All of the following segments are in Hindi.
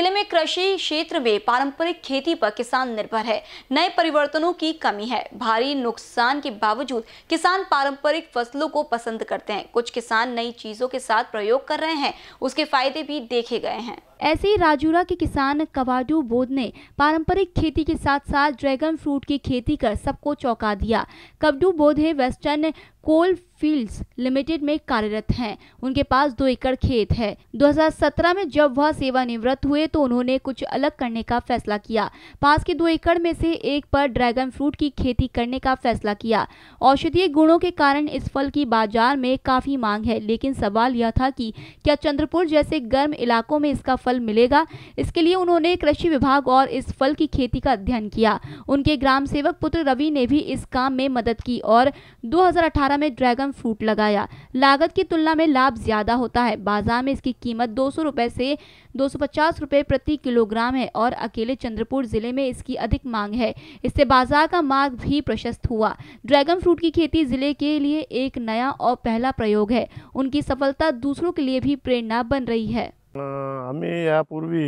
जिले में कृषि क्षेत्र में पारंपरिक खेती पर किसान निर्भर है नए परिवर्तनों की कमी है भारी नुकसान के बावजूद किसान पारंपरिक फसलों को पसंद करते हैं कुछ किसान नई चीजों के साथ प्रयोग कर रहे हैं उसके फायदे भी देखे गए हैं ऐसे ही राजूरा के किसान कवाडू बोध ने पारंपरिक खेती के साथ साथ ड्रैगन फ्रूट की खेती कर सबको चौंका दिया कवडू बोधे वेस्टर्न कोल फील्ड्स लिमिटेड में कार्यरत हैं उनके पास दो एकड़ खेत है 2017 में जब वह सेवानिवृत्त हुए तो उन्होंने कुछ अलग करने का फैसला किया पास के दो एकड़ में से एक पर ड्रैगन फ्रूट की खेती करने का फैसला किया औषधीय गुणों के कारण इस फल की बाजार में काफ़ी मांग है लेकिन सवाल यह था कि क्या चंद्रपुर जैसे गर्म इलाकों में इसका फल फल मिलेगा इसके लिए उन्होंने कृषि विभाग और इस फल की खेती का अध्ययन किया उनके ग्राम सेवक पुत्र रवि ने भी इस काम में मदद की और 2018 में ड्रैगन फ्रूट लगाया लागत की तुलना में लाभ ज़्यादा होता है बाजार में इसकी कीमत दो सौ से दो सौ प्रति किलोग्राम है और अकेले चंद्रपुर जिले में इसकी अधिक मांग है इससे बाजार का मार्ग भी प्रशस्त हुआ ड्रैगन फ्रूट की खेती जिले के लिए एक नया और पहला प्रयोग है उनकी सफलता दूसरों के लिए भी प्रेरणा बन रही है आम्ही यापूर्वी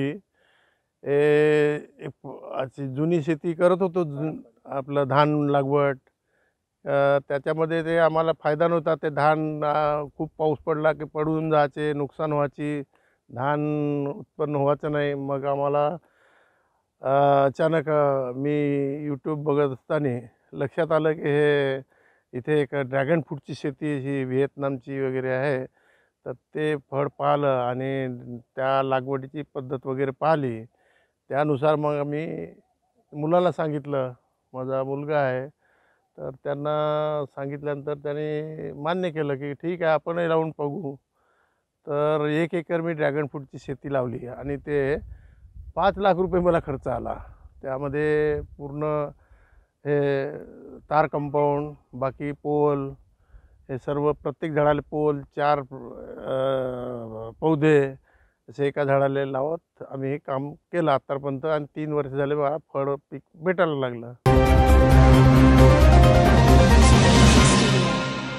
ए जुनी शेती करत होतो जु आपलं धान लागवड त्याच्यामध्ये ते आम्हाला फायदा नव्हता ते धान खूप पाऊस पडला की पडून जायचे नुकसान व्हायची धान उत्पन्न व्हायचं नाही मग आम्हाला अचानक मी यूट्यूब बघत असताना लक्षात आलं की हे इथे एक ड्रॅगन फ्रूटची शेती ही व्हिएतनामची वगैरे आहे तर ते फळ पाहिलं आणि त्या लागवडीची पद्धत वगैरे पाहिली त्यानुसार मग मी मुलाला सांगितलं माझा मुलगा आहे तर त्यांना सांगितल्यानंतर त्यांनी मान्य केलं की ठीक आहे आपणही लावून बघू तर एक एकर मी ड्रॅगन फ्रूटची शेती लावली आणि ते पाच लाख रुपये मला खर्च आला त्यामध्ये पूर्ण हे तार कंपाऊंड बाकी पोल हे सर्व प्रत्येक झाडाला पोल चार पौधे असे एका झाडाला लावत आम्ही हे काम केलं आत्तापर्यंत आणि तीन वर्ष झाले मला फळ पीक भेटायला लागलं